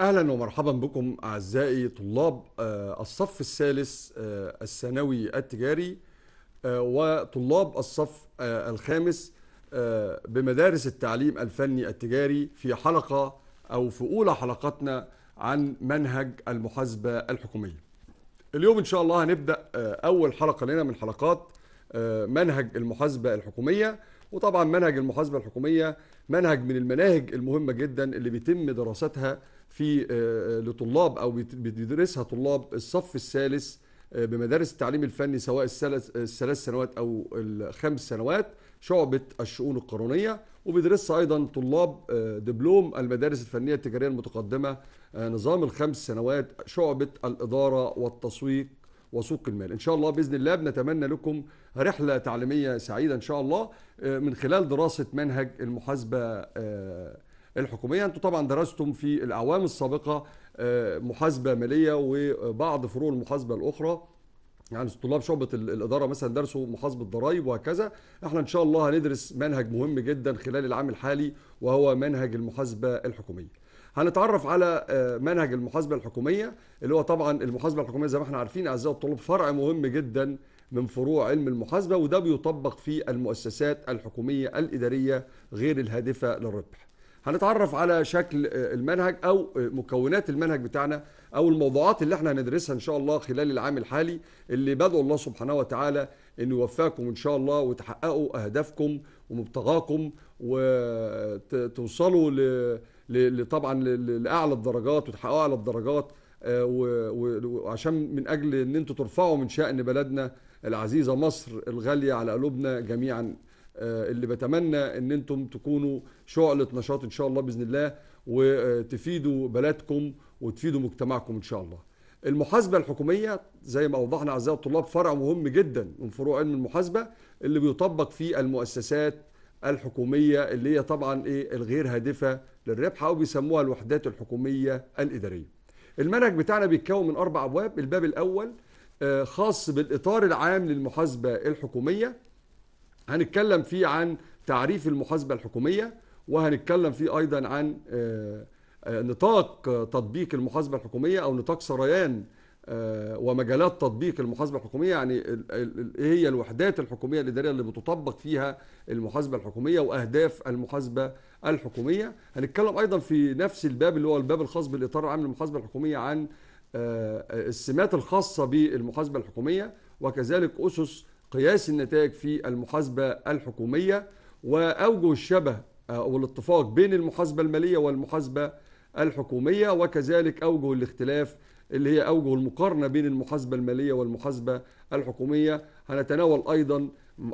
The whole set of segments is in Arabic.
اهلا ومرحبا بكم اعزائي طلاب آه، الصف الثالث آه، الثانوي التجاري آه، وطلاب الصف الخامس بمدارس التعليم الفني التجاري في حلقه او في اولى حلقاتنا عن منهج المحاسبه الحكوميه. اليوم ان شاء الله هنبدا اول حلقه لنا من حلقات منهج المحاسبه الحكوميه وطبعا منهج المحاسبه الحكوميه منهج من المناهج المهمه جدا اللي بيتم دراستها في آه، آه، لطلاب او بيدرسها طلاب الصف الثالث آه، بمدارس التعليم الفني سواء الثلاث سنوات او الخمس سنوات شعبة الشؤون القانونية وبيدرسها أيضا طلاب دبلوم المدارس الفنية التجارية المتقدمة نظام الخمس سنوات شعبة الإدارة والتسويق وسوق المال إن شاء الله بإذن الله بنتمنى لكم رحلة تعليمية سعيدة إن شاء الله من خلال دراسة منهج المحاسبة الحكوميه انتم طبعا درستم في الاعوام السابقه آه، محاسبه ماليه وبعض فروع المحاسبه الاخرى يعني طلاب شعبة الإدارة مثلا درسوا محاسبة ضرائب وهكذا احنا إن شاء الله هندرس منهج مهم جدا خلال العام الحالي وهو منهج المحاسبة الحكومية هنتعرف على آه، منهج المحاسبة الحكومية اللي هو طبعا المحاسبة الحكومية زي ما احنا عارفين أعزائي الطلاب فرع مهم جدا من فروع علم المحاسبة وده بيطبق في المؤسسات الحكومية الإدارية غير الهادفة للربح هنتعرف على شكل آه، المنهج او آه، مكونات المنهج بتاعنا او الموضوعات اللي احنا هندرسها ان شاء الله خلال العام الحالي اللي بدعو الله سبحانه وتعالى انه يوفقكم ان شاء الله وتحققوا اهدافكم ومبتغاكم وتوصلوا ل طبعا لاعلى الدرجات وتحققوا اعلى الدرجات آه، وعشان من اجل ان انتم ترفعوا من شان بلدنا العزيزه مصر الغاليه على قلوبنا جميعا آه، اللي بتمنى ان انتم تكونوا شعلة نشاط ان شاء الله باذن الله وتفيدوا بلدكم وتفيدوا مجتمعكم ان شاء الله. المحاسبة الحكومية زي ما اوضحنا اعزائي الطلاب فرع مهم جدا من فروع علم المحاسبة اللي بيطبق في المؤسسات الحكومية اللي هي طبعا ايه الغير هادفة للربح او بيسموها الوحدات الحكومية الادارية. المنهج بتاعنا بيتكون من اربع ابواب، الباب الاول آه، خاص بالاطار العام للمحاسبة الحكومية هنتكلم فيه عن تعريف المحاسبة الحكومية وهنتكلم فيه أيضا عن آه، آه، نطاق تطبيق المحاسبة الحكومية أو نطاق سريان آه، ومجالات تطبيق المحاسبة الحكومية يعني ايه هي الوحدات الحكومية الإدارية اللي بتطبق فيها المحاسبة الحكومية وأهداف المحاسبة الحكومية هنتكلم أيضا في نفس الباب اللي هو الباب الخاص بالإطار العام للمحاسبة الحكومية عن السمات الخاصة بالمحاسبة الحكومية وكذلك أسس قياس النتائج في المحاسبة الحكومية وأوجه الشبه آه، أو الاتفاق بين المحاسبة المالية والمحاسبة الحكومية وكذلك أوجه الاختلاف اللي هي أوجه المقارنة بين المحاسبة المالية والمحاسبة الحكومية هنتناول أيضا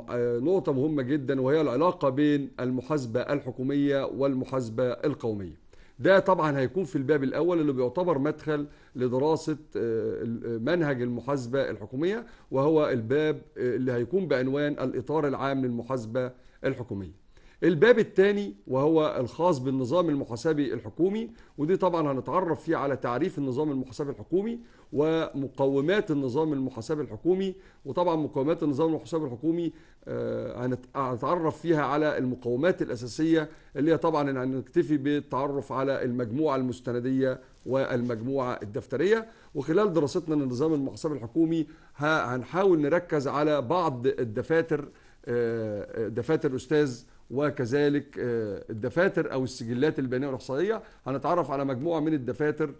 آه، نقطة مهمة جدا وهي العلاقة بين المحاسبة الحكومية والمحاسبة القومية ده طبعا هيكون في الباب الاول اللي بيعتبر مدخل لدراسه آه، آه، منهج المحاسبه الحكوميه وهو الباب آه، اللي هيكون بعنوان الاطار العام للمحاسبه الحكوميه الباب الثاني وهو الخاص بالنظام المحاسبي الحكومي ودي طبعا هنتعرف فيه على تعريف النظام المحاسبي الحكومي ومقومات النظام المحاسبي الحكومي وطبعا مقومات النظام المحاسبي الحكومي آه، هنتعرف فيها على المقومات الأساسية اللي هي طبعا يعني هنكتفي بالتعرف على المجموعة المستندية والمجموعة الدفترية وخلال دراستنا للنظام المحاسبي الحكومي هنحاول نركز على بعض الدفاتر آه، دفاتر أستاذ وكذلك آه، الدفاتر او السجلات البيانيه والاحصائيه هنتعرف على مجموعه من الدفاتر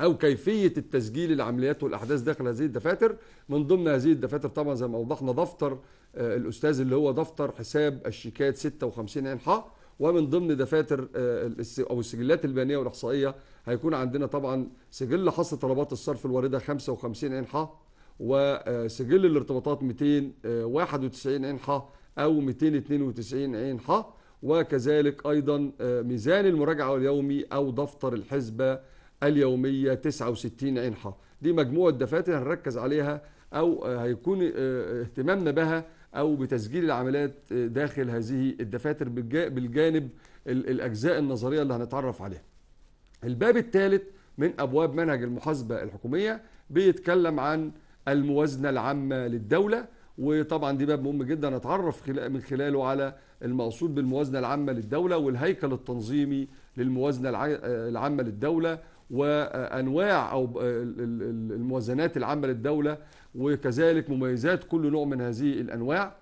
او كيفيه التسجيل العمليات والاحداث داخل هذه الدفاتر من ضمن هذه الدفاتر طبعا زي ما اوضحنا دفتر آه، الاستاذ اللي هو دفتر حساب الشيكات 56 عين ح ومن ضمن دفاتر آه، او السجلات البيانيه والاحصائيه هيكون عندنا طبعا سجل حصه طلبات الصرف الوارده 55 عين ح وسجل الارتباطات 291 عين ح أو 292 عين ح وكذلك أيضا آه، ميزان المراجعة اليومي أو دفتر الحسبة اليومية 69 عين ح دي مجموعة دفاتر هنركز عليها أو آه، هيكون آه، اهتمامنا بها أو بتسجيل العمليات داخل هذه الدفاتر بالجانب الأجزاء النظرية اللي هنتعرف عليها الباب الثالث من أبواب منهج المحاسبة الحكومية بيتكلم عن الموازنة العامة للدولة وطبعا دي باب مهم جدا نتعرف من خلاله على المقصود بالموازنه العامه للدوله والهيكل التنظيمي للموازنه آه، العامه للدوله وانواع او آه، الموازنات العامه للدوله وكذلك مميزات كل نوع من هذه الانواع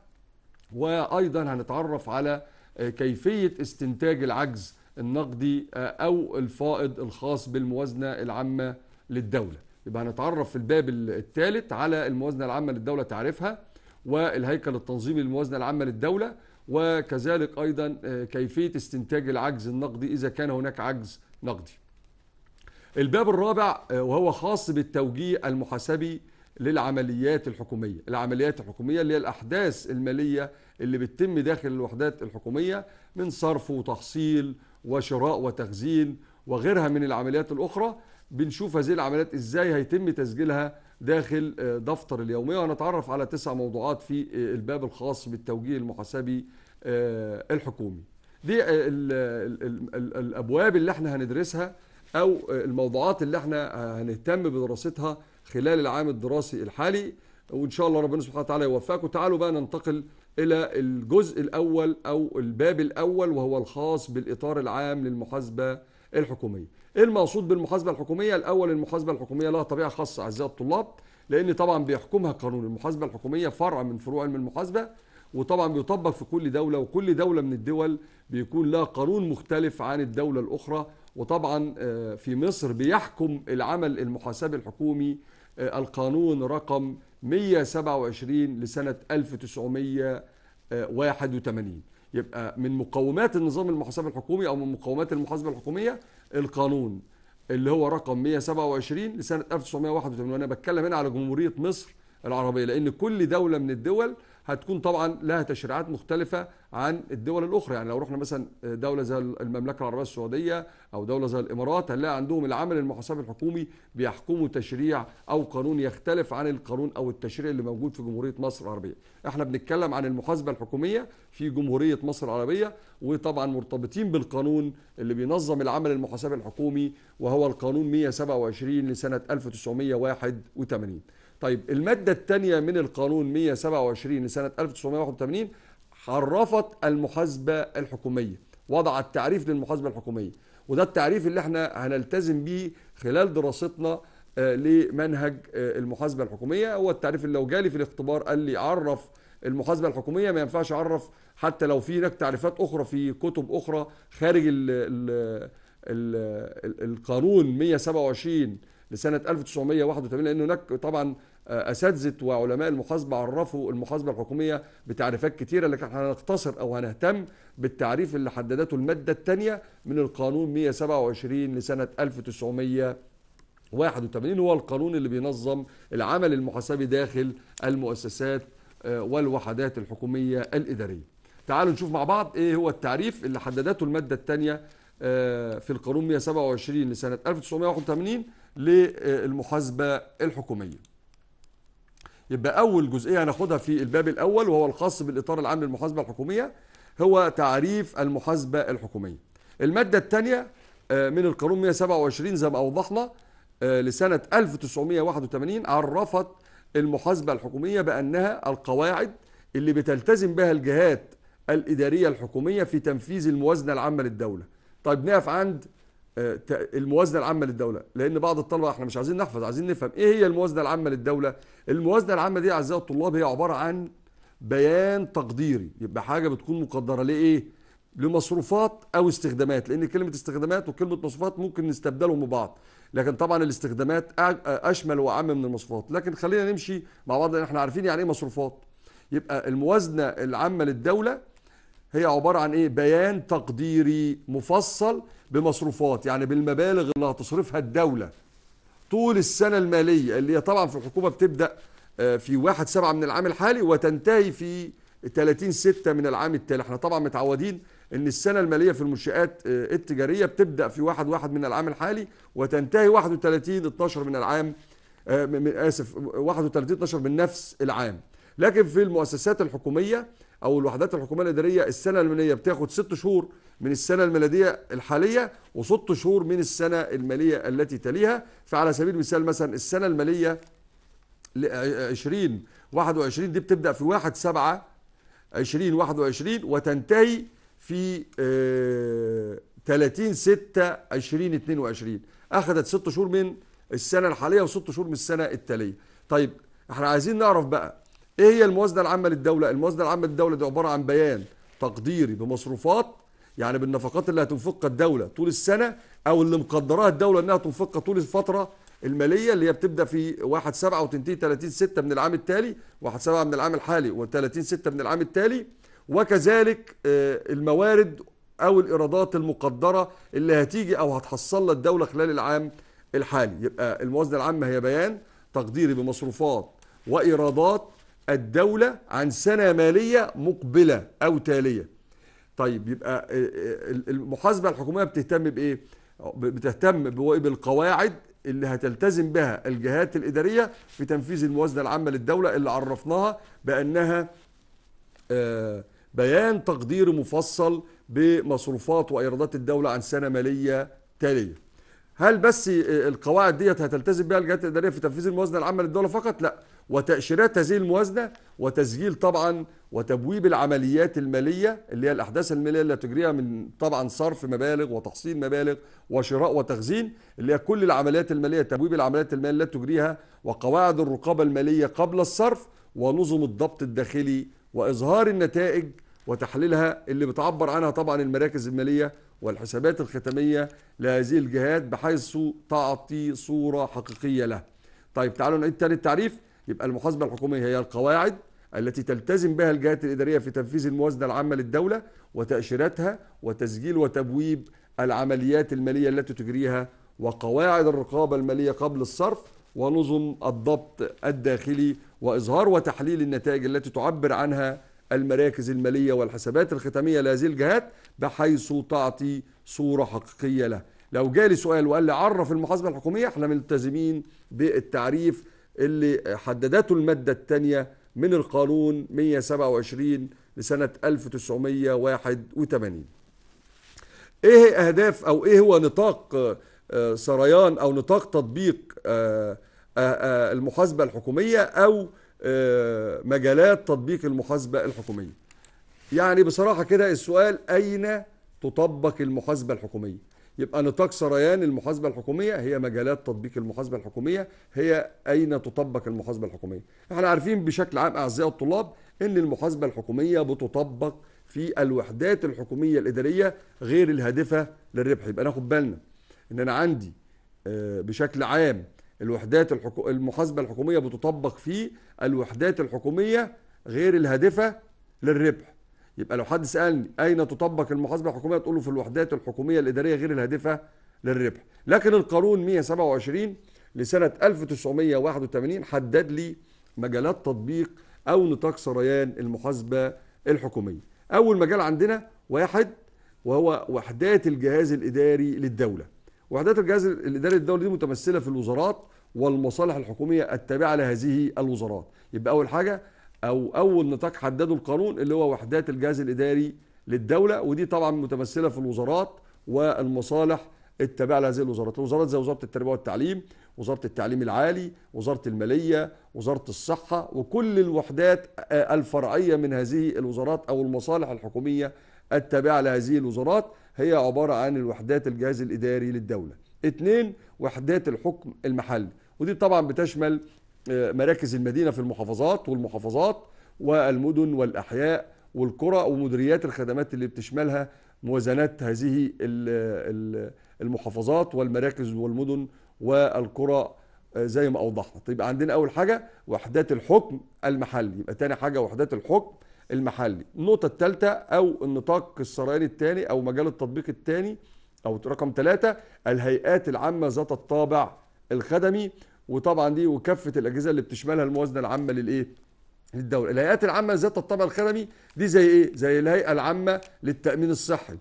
وايضا هنتعرف على آه، كيفيه استنتاج العجز النقدي او الفائض الخاص بالموازنه العامه للدوله يبقى هنتعرف في الباب الثالث على الموازنه العامه للدوله تعريفها والهيكل التنظيمي للموازنه العامه للدوله وكذلك ايضا آه، كيفيه استنتاج العجز النقدي اذا كان هناك عجز نقدي. الباب الرابع آه، وهو خاص بالتوجيه المحاسبي للعمليات الحكوميه، العمليات الحكوميه اللي هي الاحداث الماليه اللي بتتم داخل الوحدات الحكوميه من صرف وتحصيل وشراء وتخزين وغيرها من العمليات الاخرى بنشوف هذه العمليات ازاي هيتم تسجيلها داخل آه، دفتر اليومية وهنتعرف على تسع موضوعات في آه، الباب الخاص بالتوجيه المحاسبي آه، الحكومي دي الابواب اللي احنا هندرسها او الموضوعات اللي احنا هنهتم بدراستها خلال العام الدراسي الحالي وان شاء الله ربنا سبحانه وتعالى يوفقك وتعالوا بقى ننتقل الى الجزء الاول او الباب الاول وهو الخاص بالاطار العام للمحاسبه الحكوميه ايه المقصود بالمحاسبه الحكوميه الاول المحاسبه الحكوميه لها طبيعه خاصه اعزائي الطلاب لان طبعا بيحكمها قانون المحاسبه الحكوميه فرع من فروع علم المحاسبه وطبعا بيطبق في كل دوله وكل دوله من الدول بيكون لها قانون مختلف عن الدوله الاخرى وطبعا آه، في مصر بيحكم العمل المحاسبي الحكومي آه، القانون رقم 127 لسنه 1981 يبقى من مقومات النظام المحاسبة الحكومي أو من مقومات المحاسبة الحكومية القانون اللي هو رقم 127 لسنة 1981 وأنا بتكلم هنا على جمهورية مصر العربية لأن كل دولة من الدول هتكون طبعا لها تشريعات مختلفه عن الدول الاخرى يعني لو رحنا مثلا دوله زي المملكه العربيه السعوديه او دوله زي الامارات هنلاقي عندهم العمل المحاسبي الحكومي بيحكموا تشريع او قانون يختلف عن القانون او التشريع اللي موجود في جمهوريه مصر العربيه احنا بنتكلم عن المحاسبه الحكوميه في جمهوريه مصر العربيه وطبعا مرتبطين بالقانون اللي بينظم العمل المحاسبي الحكومي وهو القانون 127 لسنه 1981 طيب المادة الثانية من القانون 127 لسنة 1981 عرفت المحاسبة الحكومية وضعت تعريف للمحاسبة الحكومية وده التعريف اللي احنا هنلتزم بيه خلال دراستنا آه، لمنهج آه، المحاسبة الحكومية هو التعريف اللي لو جالي في الاختبار قال لي عرف المحاسبة الحكومية ما ينفعش عرف حتى لو في هناك تعريفات أخرى في كتب أخرى خارج الـ الـ الـ القانون 127 لسنه 1981 لان هناك طبعا آه، اساتذه وعلماء المحاسبه عرفوا المحاسبه الحكوميه بتعريفات كتيره لكن هنقتصر او هنهتم بالتعريف اللي حددته الماده الثانيه من القانون 127 لسنه 1981 هو القانون اللي بينظم العمل المحاسبي داخل المؤسسات آه، والوحدات الحكومية الإدارية تعالوا نشوف مع بعض ايه هو التعريف اللي حددته المادة الثانية آه، في القانون 127 لسنة 1981 للمحاسبة الحكومية يبقى أول جزئية هناخدها في الباب الأول وهو الخاص بالإطار العام للمحاسبة الحكومية هو تعريف المحاسبة الحكومية المادة الثانية آه، من القانون 127 زي ما أوضحنا آه، لسنة 1981 عرفت المحاسبة الحكومية بأنها القواعد اللي بتلتزم بها الجهات الإدارية الحكومية في تنفيذ الموازنة العامة للدولة طيب نقف عند آه، الموازنه العامه للدوله لان بعض الطلبه احنا مش عايزين نحفظ عايزين نفهم ايه هي الموازنه العامه للدوله الموازنه العامه دي اعزائي الطلاب هي عباره عن بيان تقديري يبقى حاجه بتكون مقدره لايه لمصروفات او استخدامات لان كلمه استخدامات وكلمه مصروفات ممكن نستبدلهم ببعض لكن طبعا الاستخدامات اشمل واعم من المصروفات لكن خلينا نمشي مع بعض احنا عارفين يعني ايه مصروفات يبقى الموازنه العامه للدوله هي عبارة عن ايه بيان تقديري مفصل بمصروفات يعني بالمبالغ اللي هتصرفها الدولة طول السنة المالية اللي هي طبعا في الحكومة بتبدأ آه، في واحد سبعة من العام الحالي وتنتهي في 30 ستة من العام التالي احنا طبعا متعودين ان السنة المالية في المنشآت آه، التجارية بتبدأ في واحد واحد من العام الحالي وتنتهي 31 12 من العام آه، من اسف 31 12 من نفس العام لكن في المؤسسات الحكومية او الوحدات الحكوميه الاداريه السنه الماليه بتاخد ست شهور من السنه الميلاديه الحاليه وست شهور من السنه الماليه التي تليها فعلى سبيل المثال مثلا السنه الماليه 20 21 دي بتبدا في 1 7 20 21 وتنتهي في 30 6 20 22 اخذت ست شهور من السنه الحاليه وست شهور من السنه التاليه طيب احنا عايزين نعرف بقى ايه هي الموازنه العامه للدوله الموازنه العامه للدوله دي عباره عن بيان تقديري بمصروفات يعني بالنفقات اللي هتنفقها الدوله طول السنه او اللي مقدراها الدوله انها تنفقها طول الفتره الماليه اللي هي بتبدا في 1 7 وتنتهي 30 6 من العام التالي 1 7 من العام الحالي و30 6 من العام التالي وكذلك آه، الموارد او الايرادات المقدره اللي هتيجي او هتحصلها الدوله خلال العام الحالي يبقى الموازنه العامه هي بيان تقديري بمصروفات وايرادات الدولة عن سنة مالية مقبلة أو تالية طيب يبقى آه، آه، المحاسبة الحكومية بتهتم بإيه؟ بتهتم بالقواعد اللي هتلتزم بها الجهات الإدارية في تنفيذ الموازنة العامة للدولة اللي عرفناها بأنها آه، بيان تقديري مفصل بمصروفات وإيرادات الدولة عن سنة مالية تالية هل بس القواعد ديت هتلتزم بها الجهات الاداريه في تنفيذ الموازنه العامه للدوله فقط؟ لا، وتأشيرات هذه الموازنة وتسجيل طبعا وتبويب العمليات المالية اللي هي الأحداث المالية اللي تجريها من طبعا صرف مبالغ وتحصيل مبالغ وشراء وتخزين اللي هي كل العمليات المالية تبويب العمليات المالية اللي تجريها وقواعد الرقابة المالية قبل الصرف ونظم الضبط الداخلي وإظهار النتائج وتحليلها اللي بتعبر عنها طبعا المراكز المالية والحسابات الختامية لهذه الجهات بحيث تعطي صورة حقيقية لها طيب تعالوا نعيد تاني التعريف يبقى المحاسبه الحكوميه هي القواعد التي تلتزم بها الجهات الاداريه في تنفيذ الموازنه العامه للدوله وتاشيرتها وتسجيل وتبويب العمليات الماليه التي تجريها وقواعد الرقابه الماليه قبل الصرف ونظم الضبط الداخلي واظهار وتحليل النتائج التي تعبر عنها المراكز الماليه والحسابات الختاميه لهذه الجهات بحيث تعطي صوره حقيقيه له لو جالي سؤال وقال لي عرف المحاسبه الحكوميه احنا ملتزمين بالتعريف اللي حددته المادة الثانية من القانون 127 لسنة 1981 ايه اهداف او ايه هو نطاق آه، سريان او نطاق تطبيق آه، آه، المحاسبة الحكومية او مجالات تطبيق المحاسبة الحكومية يعني بصراحة كده السؤال اين تطبق المحاسبة الحكومية يبقى نطاق سريان المحاسبه الحكوميه هي مجالات تطبيق المحاسبه الحكوميه هي اين تطبق المحاسبه الحكوميه احنا عارفين بشكل عام اعزائي الطلاب ان المحاسبه الحكوميه بتطبق في الوحدات الحكوميه الاداريه غير الهادفه للربح يبقى ناخد بالنا ان انا عندي آه، بشكل عام الوحدات الحكو... المحاسبه الحكوميه بتطبق في الوحدات الحكوميه غير الهادفه للربح يبقى لو حد سالني اين تطبق المحاسبه الحكوميه تقول له في الوحدات الحكوميه الاداريه غير الهادفه للربح لكن القانون 127 لسنه 1981 حدد لي مجالات تطبيق او نطاق سريان المحاسبه الحكوميه اول مجال عندنا واحد وهو وحدات الجهاز الاداري للدوله وحدات الجهاز الاداري للدوله دي متمثله في الوزارات والمصالح الحكوميه التابعه لهذه الوزارات يبقى اول حاجه او اول نطاق حدده القانون اللي هو وحدات الجهاز الاداري للدوله ودي طبعا متمثله في الوزارات والمصالح التابعه لهذه الوزارات، الوزارات زي وزاره التربيه والتعليم، وزاره التعليم العالي، وزاره الماليه، وزاره الصحه وكل الوحدات الفرعيه من هذه الوزارات او المصالح الحكوميه التابعه لهذه الوزارات هي عباره عن الوحدات الجهاز الاداري للدوله. اثنين وحدات الحكم المحلي، ودي طبعا بتشمل مراكز المدينه في المحافظات والمحافظات والمدن والاحياء والقرى ومديريات الخدمات اللي بتشملها موازنات هذه المحافظات والمراكز والمدن والقرى آه، زي ما اوضحنا طيب عندنا اول حاجه وحدات الحكم المحلي يبقى تاني حاجه وحدات الحكم المحلي النقطه الثالثه او النطاق السرياني الثاني او مجال التطبيق الثاني او رقم ثلاثة الهيئات العامة ذات الطابع الخدمي وطبعا دي وكافه الاجهزه اللي بتشملها الموازنه العامه للايه؟ للدوله. الهيئات العامه ذات الطابع الخدمي دي زي ايه؟ زي الهيئه العامه للتامين الصحي.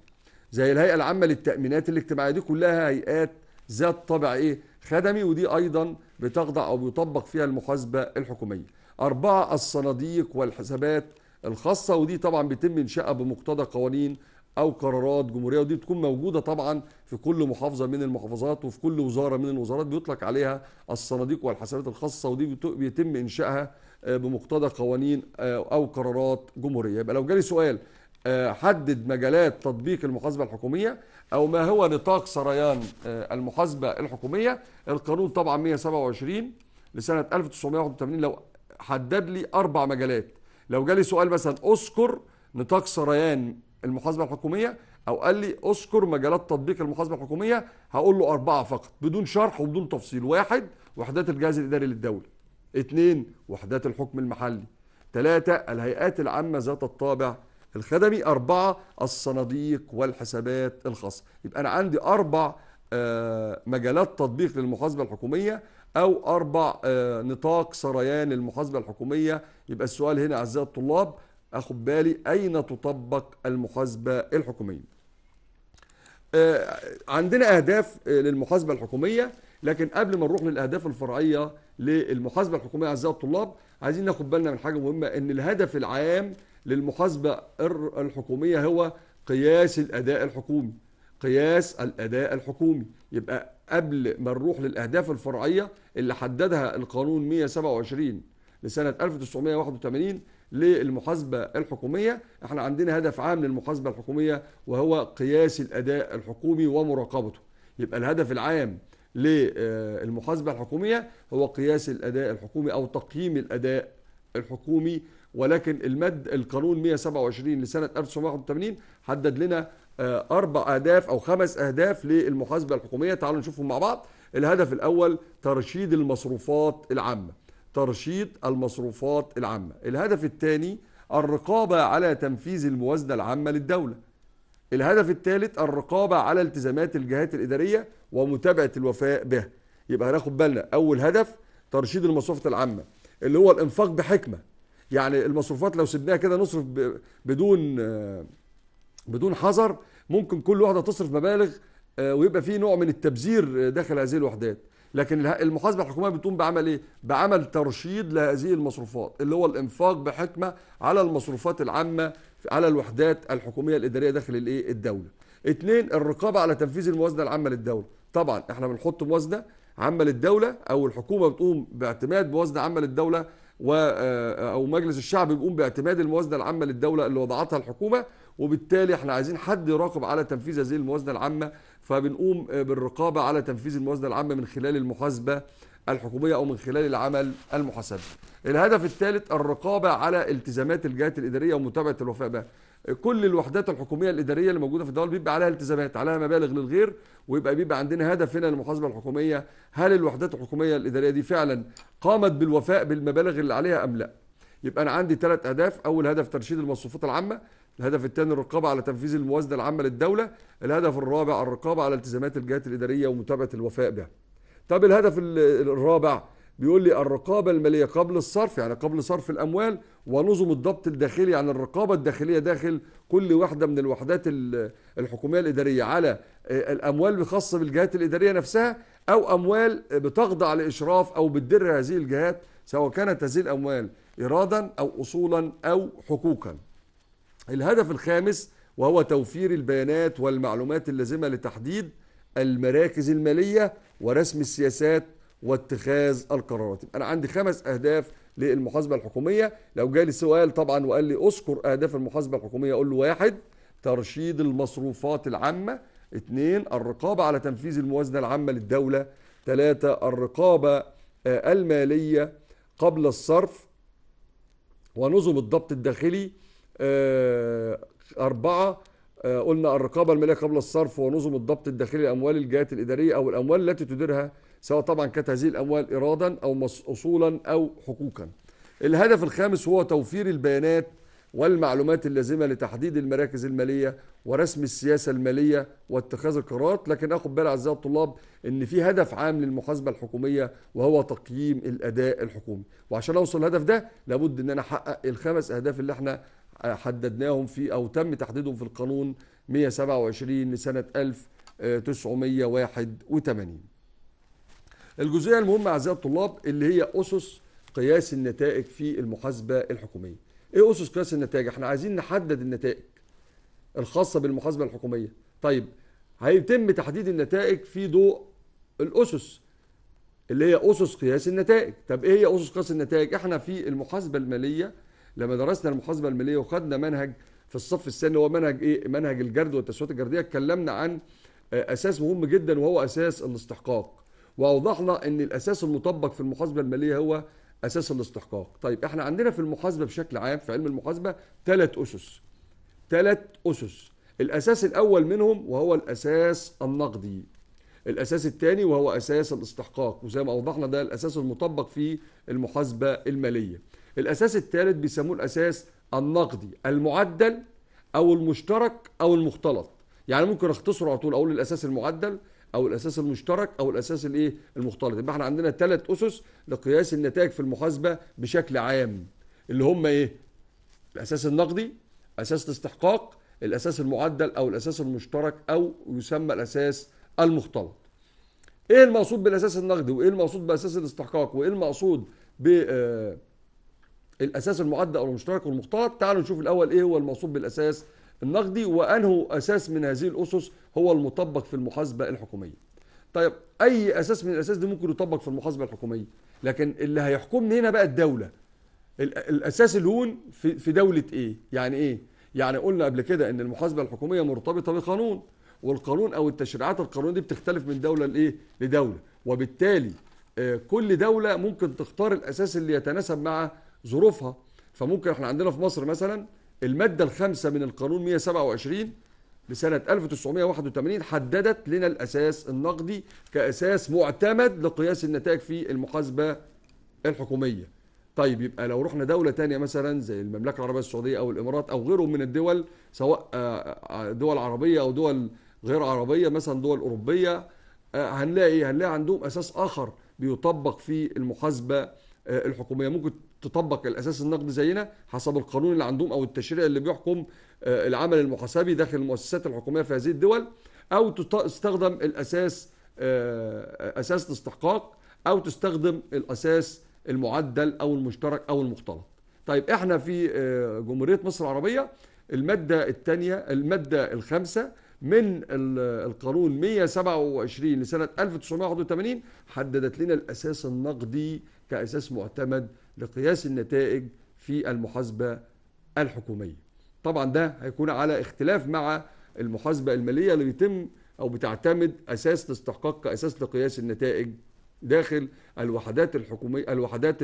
زي الهيئه العامه للتامينات الاجتماعيه دي كلها هيئات ذات طابع ايه؟ خدمي ودي ايضا بتخضع او بيطبق فيها المحاسبه الحكوميه. أربعة الصناديق والحسابات الخاصة ودي طبعا بيتم إنشائها بمقتضى قوانين او قرارات جمهوريه ودي بتكون موجوده طبعا في كل محافظه من المحافظات وفي كل وزاره من الوزارات بيطلق عليها الصناديق والحسابات الخاصه ودي بيتم انشائها آه، بمقتضى قوانين آه، او قرارات جمهوريه يبقى لو جالي سؤال آه، حدد مجالات تطبيق المحاسبه الحكوميه او ما هو نطاق سريان المحاسبه الحكوميه القانون طبعا 127 لسنه 1981 لو حدد لي اربع مجالات لو جالي سؤال مثلا اذكر نطاق سريان المحاسبه الحكوميه او قال لي اذكر مجالات تطبيق المحاسبه الحكوميه هقول له اربعه فقط بدون شرح وبدون تفصيل واحد وحدات الجهاز الاداري للدوله اثنين وحدات الحكم المحلي ثلاثة الهيئات العامة ذات الطابع الخدمي أربعة الصناديق والحسابات الخاصة يبقى أنا عندي أربع آه، مجالات تطبيق للمحاسبة الحكومية أو أربع آه، نطاق سريان للمحاسبة الحكومية يبقى السؤال هنا أعزائي الطلاب أخد بالي أين تطبق المحاسبة الحكومية آه، عندنا أهداف آه، للمحاسبة الحكومية لكن قبل ما نروح للأهداف الفرعية للمحاسبة الحكومية أعزائي الطلاب عايزين ناخد بالنا من حاجة مهمة إن الهدف العام للمحاسبة الحكومية هو قياس الأداء الحكومي قياس الأداء الحكومي يبقى قبل ما نروح للأهداف الفرعية اللي حددها القانون 127 لسنة 1981 للمحاسبة الحكومية احنا عندنا هدف عام للمحاسبة الحكومية وهو قياس الأداء الحكومي ومراقبته يبقى الهدف العام للمحاسبة الحكومية هو قياس الأداء الحكومي أو تقييم الأداء الحكومي ولكن المد القانون 127 لسنة 1981 حدد لنا آه، أربع أهداف أو خمس أهداف للمحاسبة الحكومية تعالوا نشوفهم مع بعض الهدف الأول ترشيد المصروفات العامة ترشيد المصروفات العامة الهدف الثاني الرقابة على تنفيذ الموازنة العامة للدولة الهدف الثالث الرقابة على التزامات الجهات الإدارية ومتابعة الوفاء بها يبقى هناخد بالنا أول هدف ترشيد المصروفات العامة اللي هو الإنفاق بحكمة يعني المصروفات لو سبناها كده نصرف بدون بدون حذر ممكن كل واحدة تصرف مبالغ آه، ويبقى في نوع من التبذير داخل هذه الوحدات لكن المحاسبه الحكوميه بتقوم بعمل ايه؟ بعمل ترشيد لهذه المصروفات اللي هو الانفاق بحكمه على المصروفات العامه على الوحدات الحكوميه الاداريه داخل الايه؟ الدوله. اثنين الرقابه على تنفيذ الموازنه العامه للدوله. طبعا احنا بنحط موازنه عامه للدوله او الحكومه بتقوم باعتماد موازنه عامه للدوله و آه، او مجلس الشعب بيقوم باعتماد الموازنه العامه للدوله اللي وضعتها الحكومه وبالتالي احنا عايزين حد يراقب على تنفيذ هذه الموازنه العامه فبنقوم آه، بالرقابه على تنفيذ الموازنه العامه من خلال المحاسبه الحكوميه او من خلال العمل المحاسبي. الهدف الثالث الرقابه على التزامات الجهات الاداريه ومتابعه الوفاء بها. كل الوحدات الحكوميه الاداريه اللي موجوده في الدوله بيبقى عليها التزامات عليها مبالغ للغير ويبقى بيبقى عندنا هدف هنا للمحاسبه الحكوميه هل الوحدات الحكوميه الاداريه دي فعلا قامت بالوفاء بالمبالغ اللي عليها ام لا يبقى انا عندي ثلاث اهداف اول هدف ترشيد المصروفات العامه الهدف الثاني الرقابة على تنفيذ الموازنة العامة للدولة الهدف الرابع الرقابة على التزامات الجهات الإدارية ومتابعة الوفاء بها طب الهدف الرابع بيقول لي الرقابة المالية قبل الصرف يعني قبل صرف الأموال ونظم الضبط الداخلي يعني الرقابة الداخلية داخل كل واحدة من الوحدات الحكومية الإدارية على آه، الأموال الخاصة بالجهات الإدارية نفسها أو أموال بتخضع لإشراف أو بتدر هذه الجهات سواء كانت هذه الأموال إيرادا أو أصولا أو حقوقا الهدف الخامس وهو توفير البيانات والمعلومات اللازمة لتحديد المراكز المالية ورسم السياسات واتخاذ القرارات أنا عندي خمس أهداف للمحاسبة الحكومية لو جالي سؤال طبعا وقال لي أذكر أهداف المحاسبة الحكومية أقول له واحد ترشيد المصروفات العامة اثنين الرقابة على تنفيذ الموازنة العامة للدولة ثلاثة الرقابة آه، المالية قبل الصرف ونظم الضبط الداخلي آه، أربعة آه، قلنا الرقابة المالية قبل الصرف ونظم الضبط الداخلي لأموال الجهات الإدارية أو الأموال التي تديرها سواء طبعا كانت هذه الأموال إيرادا أو أصولا أو حقوقا الهدف الخامس هو توفير البيانات والمعلومات اللازمة لتحديد المراكز المالية ورسم السياسة المالية واتخاذ القرارات لكن أخد بالي أعزائي الطلاب إن في هدف عام للمحاسبة الحكومية وهو تقييم الأداء الحكومي وعشان أوصل الهدف ده لابد إن أنا أحقق الخمس أهداف اللي إحنا حددناهم في او تم تحديدهم في القانون 127 لسنه 1981. الجزئيه المهمه اعزائي الطلاب اللي هي اسس قياس النتائج في المحاسبه الحكوميه. ايه اسس قياس النتائج؟ احنا عايزين نحدد النتائج الخاصه بالمحاسبه الحكوميه. طيب هيتم تحديد النتائج في ضوء الاسس اللي هي اسس قياس النتائج. طب ايه هي اسس قياس النتائج؟ احنا في المحاسبه الماليه لما درسنا المحاسبه الماليه وخدنا منهج في الصف الثاني هو منهج ايه منهج الجرد والتسويات الجرديه اتكلمنا عن اساس مهم جدا وهو اساس الاستحقاق واوضحنا ان الاساس المطبق في المحاسبه الماليه هو اساس الاستحقاق طيب احنا عندنا في المحاسبه بشكل عام في علم المحاسبه ثلاث اسس ثلاث اسس الاساس الاول منهم وهو الاساس النقدي الاساس الثاني وهو اساس الاستحقاق وزي ما اوضحنا ده الاساس المطبق في المحاسبه الماليه الأساس الثالث بيسموه الأساس النقدي المعدل أو المشترك أو المختلط يعني ممكن اختصره على طول أقول الأساس المعدل أو الأساس المشترك أو الأساس الإيه المختلط يبقى احنا عندنا ثلاث أسس لقياس النتائج في المحاسبة بشكل عام اللي هم إيه الأساس النقدي أساس الاستحقاق الأساس المعدل أو الأساس المشترك أو يسمى الأساس المختلط ايه المقصود بالاساس النقدي وايه المقصود باساس الاستحقاق وايه المقصود ب آه، الاساس المعدل او المشترك والمقترض تعالوا نشوف الاول ايه هو المقصود بالاساس النقدي وانه اساس من هذه الاسس هو المطبق في المحاسبه الحكوميه طيب اي اساس من الاساس دي ممكن يطبق في المحاسبه الحكوميه لكن اللي هيحكمني هنا بقى الدوله الاساس الهون في في دوله ايه يعني ايه يعني قلنا قبل كده ان المحاسبه الحكوميه مرتبطه بقانون والقانون او التشريعات القانونيه دي بتختلف من دوله لايه لدوله وبالتالي آه، كل دوله ممكن تختار الاساس اللي يتناسب مع ظروفها فممكن احنا عندنا في مصر مثلا المادة الخامسة من القانون 127 لسنة 1981 حددت لنا الأساس النقدي كأساس معتمد لقياس النتائج في المحاسبة الحكومية طيب يبقى لو رحنا دولة تانية مثلا زي المملكة العربية السعودية أو الإمارات أو غيرهم من الدول سواء آه، آه، دول عربية أو دول غير عربية مثلا دول أوروبية آه، هنلاقي هنلاقي عندهم أساس آخر بيطبق في المحاسبة الحكومية ممكن تطبق الاساس النقدي زينا حسب القانون اللي عندهم او التشريع اللي بيحكم آه، العمل المحاسبي داخل المؤسسات الحكوميه في هذه الدول او تستخدم الاساس آه، اساس الاستحقاق او تستخدم الاساس المعدل او المشترك او المختلط طيب احنا في آه، جمهوريه مصر العربيه الماده الثانيه الماده الخامسه من القانون 127 لسنه 1981 حددت لنا الاساس النقدي كاساس معتمد لقياس النتائج في المحاسبة الحكومية طبعا ده هيكون على اختلاف مع المحاسبة المالية اللي بيتم أو بتعتمد أساس الاستحقاق كأساس لقياس النتائج داخل الوحدات الحكومية الوحدات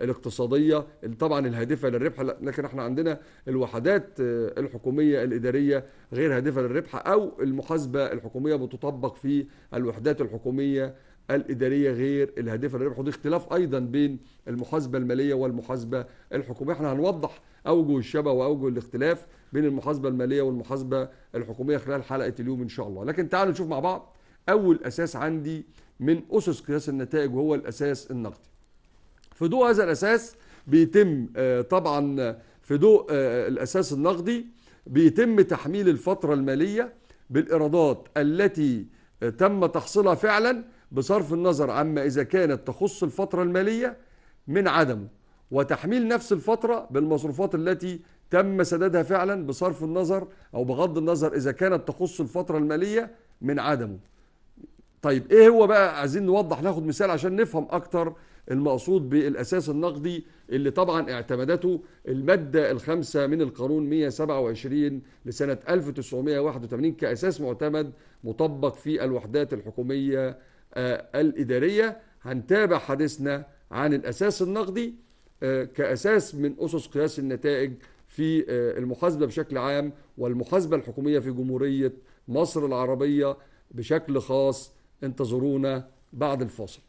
الاقتصادية اللي طبعا الهادفة للربح لكن احنا عندنا الوحدات آه، الحكومية الإدارية غير هادفة للربح أو المحاسبة الحكومية بتطبق في الوحدات الحكومية الاداريه غير الهادفه للربح ودي اختلاف ايضا بين المحاسبه الماليه والمحاسبه الحكوميه احنا هنوضح اوجه الشبه واوجه الاختلاف بين المحاسبه الماليه والمحاسبه الحكوميه خلال حلقه اليوم ان شاء الله لكن تعالوا نشوف مع بعض اول اساس عندي من اسس قياس النتائج وهو الاساس النقدي في ضوء هذا الاساس بيتم آه، طبعا آه، في ضوء آه، الاساس النقدي بيتم تحميل الفتره الماليه بالايرادات التي تم تحصيلها فعلا بصرف النظر عما إذا كانت تخص الفترة المالية من عدمه وتحميل نفس الفترة بالمصروفات التي تم سدادها فعلا بصرف النظر أو بغض النظر إذا كانت تخص الفترة المالية من عدمه طيب إيه هو بقى عايزين نوضح ناخد مثال عشان نفهم أكتر المقصود بالأساس النقدي اللي طبعا اعتمدته المادة الخامسة من القانون 127 لسنة 1981 كأساس معتمد مطبق في الوحدات الحكومية آه، الإدارية هنتابع حديثنا عن الأساس النقدي آه، كأساس من أسس قياس النتائج في آه، المحاسبة بشكل عام والمحاسبة الحكومية في جمهورية مصر العربية بشكل خاص انتظرونا بعد الفاصل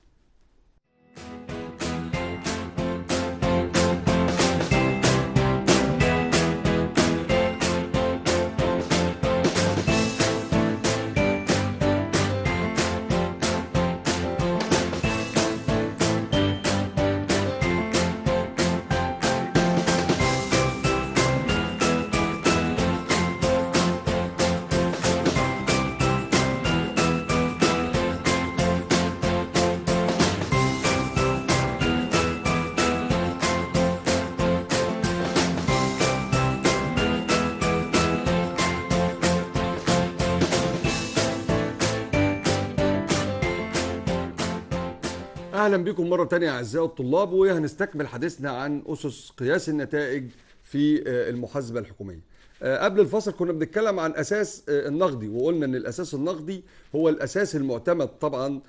اهلا بكم مره تانية اعزائي الطلاب وهنستكمل حديثنا عن اسس قياس النتائج في آه، المحاسبه الحكوميه آه، قبل الفصل كنا بنتكلم عن اساس آه، النقدي وقلنا ان الاساس النقدي هو الاساس المعتمد طبعا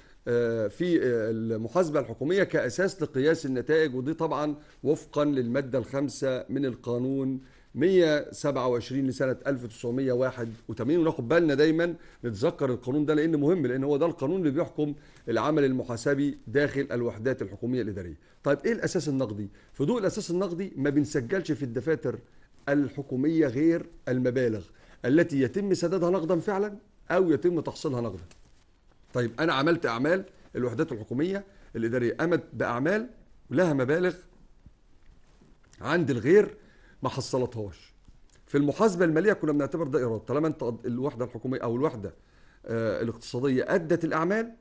في المحاسبة الحكومية كأساس لقياس النتائج ودي طبعا وفقا للمادة الخامسة من القانون 127 لسنه 1981 وناخد بالنا دايما نتذكر القانون ده لان مهم لان هو ده القانون اللي بيحكم العمل المحاسبي داخل الوحدات الحكوميه الاداريه. طيب ايه الاساس النقدي؟ في ضوء الاساس النقدي ما بنسجلش في الدفاتر الحكوميه غير المبالغ التي يتم سدادها نقدا فعلا او يتم تحصيلها نقدا. طيب انا عملت اعمال الوحدات الحكوميه الاداريه قامت باعمال لها مبالغ عند الغير ما حصلتهاش في المحاسبه الماليه كنا بنعتبر ده ايراد طالما انت الوحده الحكوميه او الوحده آه، الاقتصاديه ادت الاعمال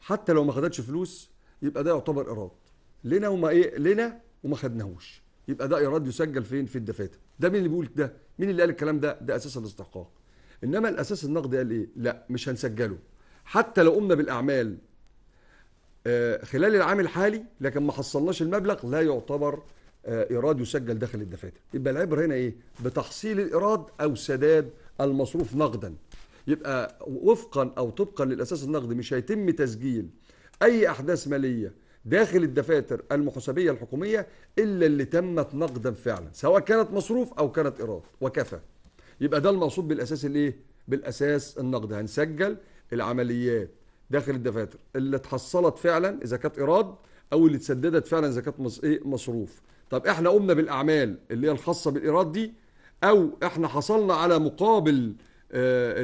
حتى لو ما خدتش فلوس يبقى ده يعتبر ايراد لنا وما ايه لنا وما خدناهوش يبقى ده ايراد يسجل فين في الدفاتر ده مين اللي بيقول ده مين اللي قال الكلام ده ده اساس الاستحقاق انما الاساس النقدي قال ايه لا مش هنسجله حتى لو قمنا بالاعمال آه، خلال العام الحالي لكن ما حصلناش المبلغ لا يعتبر آه، ايراد يسجل داخل الدفاتر يبقى العبره هنا ايه بتحصيل الايراد او سداد المصروف نقدا يبقى وفقا او طبقا للاساس النقدي مش هيتم تسجيل اي احداث ماليه داخل الدفاتر المحاسبيه الحكوميه الا اللي تمت نقدا فعلا سواء كانت مصروف او كانت ايراد وكفى يبقى ده المقصود بالاساس الايه بالاساس النقدي هنسجل العمليات داخل الدفاتر اللي اتحصلت فعلا اذا كانت ايراد او اللي اتسددت فعلا اذا كانت إيه؟ مصروف طب احنا قمنا بالاعمال اللي هي الخاصه بالايراد دي او احنا حصلنا على مقابل آه،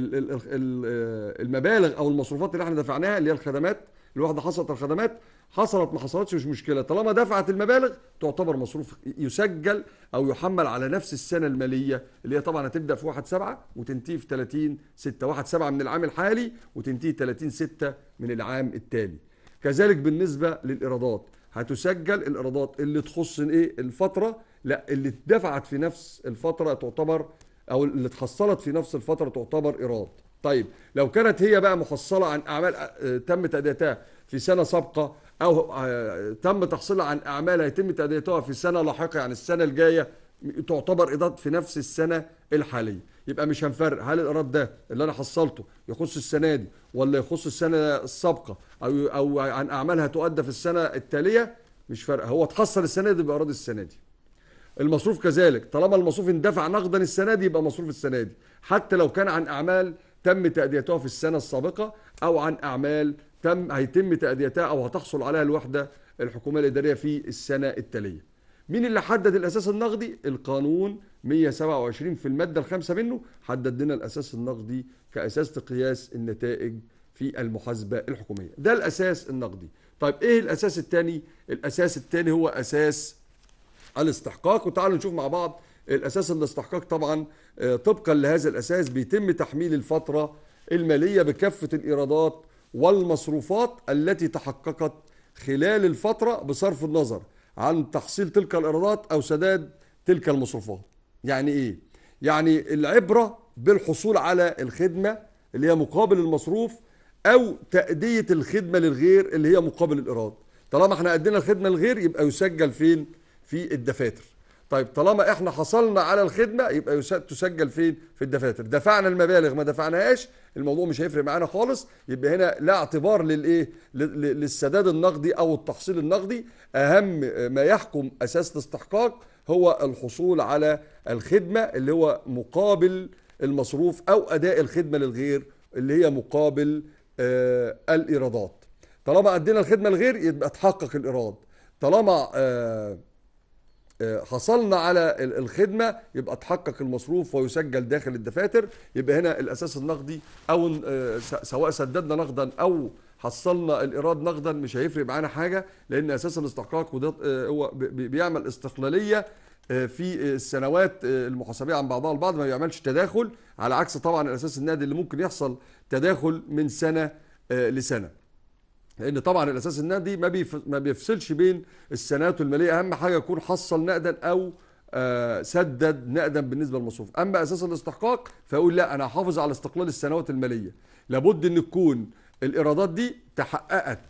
المبالغ او المصروفات اللي احنا دفعناها اللي هي الخدمات الواحده حصلت الخدمات حصلت ما حصلتش مش مشكله طالما دفعت المبالغ تعتبر مصروف يسجل او يحمل على نفس السنه الماليه اللي هي طبعا هتبدا في 1 7 وتنتهي في 30 6 1 7 من العام الحالي وتنتهي 30 6 من العام التالي كذلك بالنسبه للايرادات هتسجل الايرادات اللي تخص ايه الفتره لا اللي اتدفعت في نفس الفتره تعتبر او اللي اتحصلت في نفس الفتره تعتبر ايراد طيب لو كانت هي بقى محصله عن اعمال آه، تم تاديتها في سنه سابقه او آه، تم تحصيلها عن اعمال هيتم تاديتها في سنه لاحقه يعني السنه الجايه تعتبر ايراد في نفس السنه الحاليه يبقى مش هنفرق هل الايراد ده اللي انا حصلته يخص السنه دي ولا يخص السنه السابقه او او عن اعمال هتؤدى في السنه التاليه مش فارقه هو اتحصل السنه دي بايراد السنه دي المصروف كذلك طالما المصروف اندفع نقدا السنه دي يبقى مصروف السنه دي حتى لو كان عن اعمال تم تاديتها في السنه السابقه او عن اعمال تم هيتم تاديتها او هتحصل عليها الوحده الحكوميه الاداريه في السنه التاليه مين اللي حدد الاساس النقدي القانون 127 في المادة الخامسة منه حدد لنا الأساس النقدي كأساس لقياس النتائج في المحاسبة الحكومية ده الأساس النقدي طيب إيه الأساس الثاني الأساس الثاني هو أساس الاستحقاق وتعالوا نشوف مع بعض الأساس الاستحقاق طبعا آه، طبقا لهذا الأساس بيتم تحميل الفترة المالية بكافة الإيرادات والمصروفات التي تحققت خلال الفترة بصرف النظر عن تحصيل تلك الإيرادات أو سداد تلك المصروفات يعني ايه يعني العبره بالحصول على الخدمه اللي هي مقابل المصروف او تاديه الخدمه للغير اللي هي مقابل الايراد طالما احنا ادينا الخدمه للغير يبقى يسجل فين في الدفاتر طيب طالما احنا حصلنا على الخدمه يبقى تسجل فين في الدفاتر دفعنا المبالغ ما دفعناهاش الموضوع مش هيفرق معانا خالص يبقى هنا لا اعتبار للايه للسداد النقدي او التحصيل النقدي اهم ما يحكم اساس الاستحقاق هو الحصول على الخدمة اللي هو مقابل المصروف أو أداء الخدمة للغير اللي هي مقابل آه الإيرادات طالما أدينا الخدمة للغير يبقى تحقق الإيراد طالما آه, آه، حصلنا على الخدمة يبقى تحقق المصروف ويسجل داخل الدفاتر يبقى هنا الأساس النقدي أو آه، سواء سددنا نقدا أو حصلنا الايراد نقدا مش هيفرق معانا حاجه لان اساسا الاستحقاق وده آه، هو بيعمل استقلاليه آه، في آه، السنوات المحاسبيه عن بعضها البعض ما بيعملش تداخل على عكس طبعا الاساس النادي اللي ممكن يحصل تداخل من سنه لسنه لان طبعا الاساس النادي ما ما بيفصلش بين السنوات الماليه اهم حاجه يكون حصل نقدا او سدد نقدا بالنسبه للمصروف اما اساس الاستحقاق فيقول لا انا هحافظ على استقلال السنوات الماليه لابد ان تكون الايرادات دي تحققت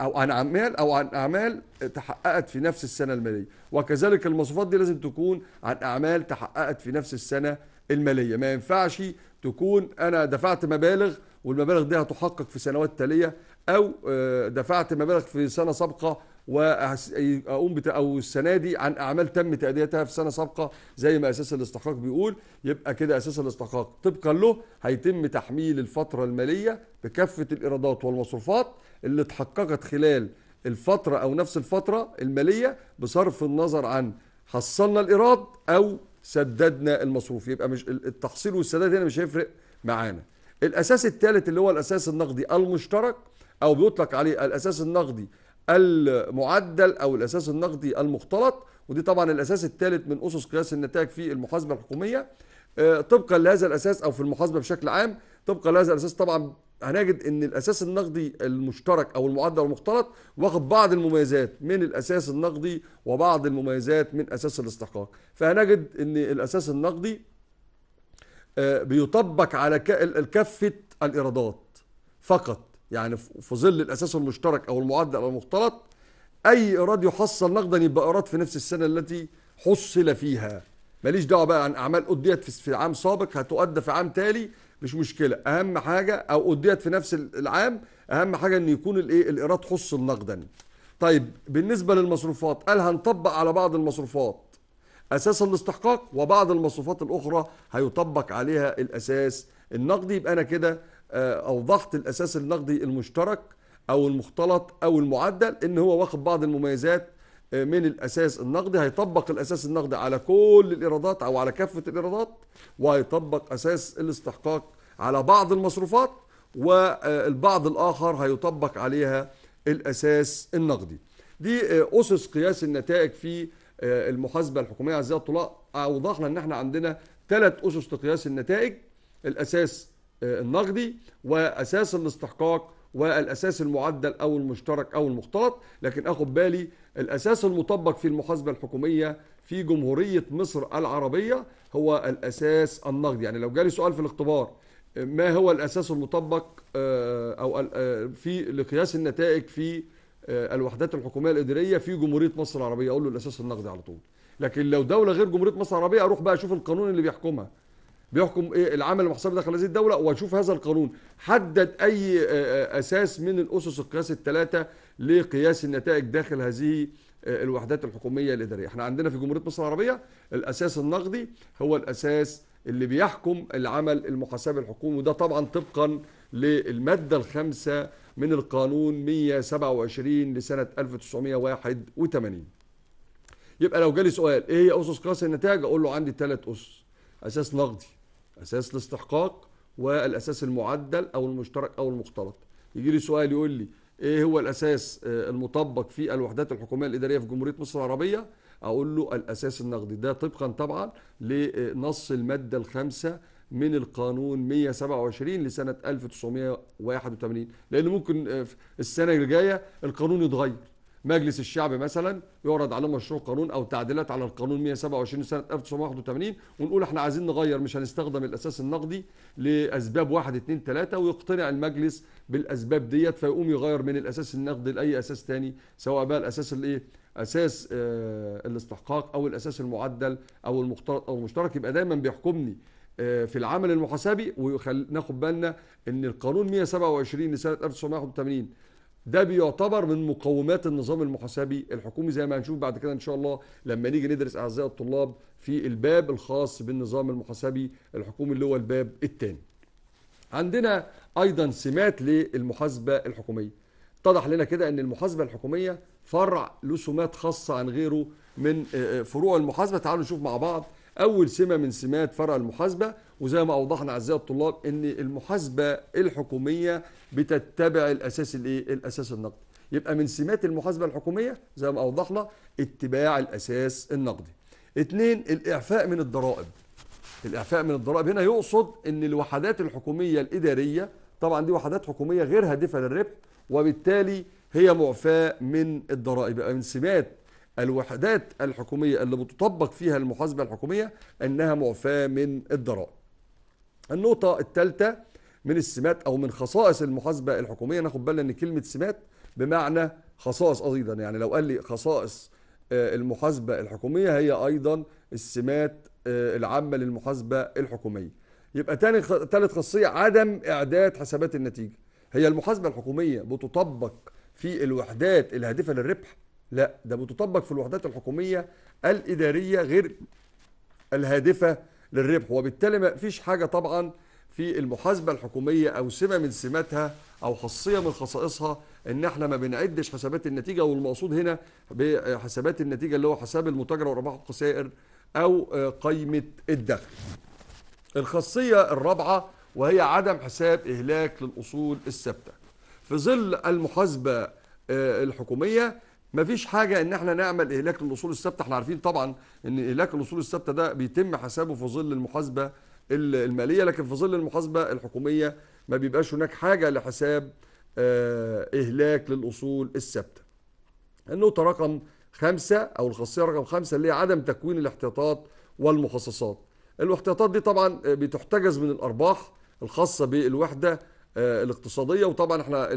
او عن اعمال او عن اعمال تحققت في نفس السنه الماليه وكذلك المصروفات دي لازم تكون عن اعمال تحققت في نفس السنه الماليه ما ينفعش تكون انا دفعت مبالغ والمبالغ دي هتحقق في سنوات تاليه او آه، دفعت مبالغ في سنه سابقه واقوم بت... او السنه دي عن اعمال تم تاديتها في سنه سابقه زي ما اساس الاستحقاق بيقول يبقى كده اساس الاستحقاق طبقا له هيتم تحميل الفتره الماليه بكافه الايرادات والمصروفات اللي اتحققت خلال الفتره او نفس الفتره الماليه بصرف النظر عن حصلنا الايراد او سددنا المصروف يبقى مش التحصيل والسداد هنا مش هيفرق معانا الاساس الثالث اللي هو الاساس النقدي المشترك او بيطلق عليه الاساس النقدي المعدل او الاساس النقدي المختلط ودي طبعا الاساس الثالث من اسس قياس النتائج في المحاسبه الحكوميه آه، طبقا لهذا الاساس او في المحاسبه بشكل عام طبقا لهذا الاساس طبعا هنجد ان الاساس النقدي المشترك او المعدل المختلط واخد بعض المميزات من الاساس النقدي وبعض المميزات من اساس الاستحقاق فهنجد ان الاساس النقدي آه، بيطبق على كافه الايرادات فقط يعني في ظل الاساس المشترك او المعدل او المختلط اي ايراد يحصل نقدا يبقى ايراد في نفس السنه التي حصل فيها ماليش دعوه بقى عن اعمال اديت في عام سابق هتؤدى في عام تالي مش مشكله اهم حاجه او اديت في نفس العام اهم حاجه ان يكون الايه الايراد حصل نقدا طيب بالنسبه للمصروفات قال هنطبق على بعض المصروفات اساس الاستحقاق وبعض المصروفات الاخرى هيطبق عليها الاساس النقدي يبقى انا كده آه، اوضحت الاساس النقدي المشترك او المختلط او المعدل ان هو واخد بعض المميزات آه، من الاساس النقدي هيطبق الاساس النقدي على كل الايرادات او على كافه الايرادات وهيطبق اساس الاستحقاق على بعض المصروفات والبعض الاخر هيطبق عليها الاساس النقدي دي آه، اسس قياس النتائج في المحاسبه الحكوميه اعزائي الطلاب اوضحنا ان احنا عندنا ثلاث اسس لقياس النتائج الاساس آه، النقدي واساس الاستحقاق والاساس المعدل او المشترك او المختلط لكن اخد بالي الاساس المطبق في المحاسبه الحكوميه في جمهوريه مصر العربيه هو الاساس النقدي يعني لو جالي سؤال في الاختبار ما هو الاساس المطبق آه، او آه، في لقياس النتائج في الوحدات الحكوميه الاداريه في جمهوريه مصر العربيه اقول له الاساس النقدي على طول لكن لو دوله غير جمهوريه مصر العربيه اروح بقى اشوف القانون اللي بيحكمها بيحكم ايه العمل المحصل داخل هذه الدوله واشوف هذا القانون حدد اي آه، آه، اساس من الاسس القياس الثلاثه لقياس النتائج داخل هذه آه، الوحدات الحكوميه الاداريه احنا عندنا في جمهوريه مصر العربيه الاساس النقدي هو الاساس اللي بيحكم العمل المحاسبي الحكومي وده طبعا طبقا للماده الخامسه من القانون 127 لسنه 1981 يبقى لو جالي سؤال ايه هي اسس قياس النتائج اقول له عندي ثلاث اسس اساس نقدي اساس الاستحقاق والاساس المعدل او المشترك او المختلط يجي لي سؤال يقول لي ايه هو الاساس آه، المطبق في الوحدات الحكوميه الاداريه في جمهوريه مصر العربيه اقول له الاساس النقدي ده طبقا طبعا لنص آه، الماده الخامسه من القانون 127 لسنه 1981 لان ممكن آه، السنه الجايه القانون يتغير مجلس الشعب مثلا يعرض عليه مشروع قانون او تعديلات على القانون 127 سنه 1981 ونقول احنا عايزين نغير مش هنستخدم الاساس النقدي لاسباب 1 2 3 ويقتنع المجلس بالاسباب ديت فيقوم يغير من الاساس النقدي لاي اساس ثاني سواء بقى الاساس الايه اساس آه، الاستحقاق او الاساس المعدل او المقترض او المشترك يبقى دايما بيحكمني آه، في العمل المحاسبي وناخد بالنا ان القانون 127 لسنه 1981 ده بيعتبر من مقومات النظام المحاسبي الحكومي زي ما هنشوف بعد كده ان شاء الله لما نيجي ندرس اعزائي الطلاب في الباب الخاص بالنظام المحاسبي الحكومي اللي هو الباب الثاني. عندنا ايضا سمات للمحاسبه الحكوميه. اتضح لنا كده ان المحاسبه الحكوميه فرع له سمات خاصه عن غيره من آه، آه، فروع المحاسبه، تعالوا نشوف مع بعض اول سمه من سمات فرع المحاسبه وزي ما اوضحنا اعزائي الطلاب ان المحاسبه الحكوميه بتتبع الاساس الايه الاساس النقدي يبقى من سمات المحاسبه الحكوميه زي ما اوضحنا اتباع الاساس النقدي اثنين الاعفاء من الضرائب الاعفاء من الضرائب هنا يقصد ان الوحدات الحكوميه الاداريه طبعا دي وحدات حكوميه غير هادفه للربح وبالتالي هي معفاه من الضرائب يبقى من سمات الوحدات الحكوميه اللي بتطبق فيها المحاسبه الحكوميه انها معفاه من الضرائب النقطة الثالثة من السمات أو من خصائص المحاسبة الحكومية ناخد بالنا إن كلمة سمات بمعنى خصائص أيضا يعني لو قال لي خصائص آه، المحاسبة الحكومية هي أيضا السمات آه، العامة للمحاسبة الحكومية يبقى تاني ثالث خاصية عدم إعداد حسابات النتيجة هي المحاسبة الحكومية بتطبق في الوحدات الهادفة للربح لا ده بتطبق في الوحدات الحكومية الإدارية غير الهادفة للربح وبالتالي ما فيش حاجه طبعا في المحاسبه الحكوميه او سمه من سماتها او خاصيه من خصائصها ان احنا ما بنعدش حسابات النتيجه والمقصود هنا بحسابات النتيجه اللي هو حساب المتاجره والارباح والخسائر او آه، قائمه الدخل. الخاصيه الرابعه وهي عدم حساب اهلاك للاصول الثابته. في ظل المحاسبه آه، الحكوميه مفيش حاجه ان احنا نعمل اهلاك للاصول الثابته احنا عارفين طبعا ان اهلاك الاصول الثابته ده بيتم حسابه في ظل المحاسبه الماليه لكن في ظل المحاسبه الحكوميه ما بيبقاش هناك حاجه لحساب آه، اهلاك للاصول الثابته النقطه رقم خمسة أو الخاصية رقم خمسة اللي هي عدم تكوين الاحتياطات والمخصصات الاحتياطات دي طبعا آه، بتحتجز من الأرباح الخاصة بالوحدة آه، الاقتصادية وطبعا احنا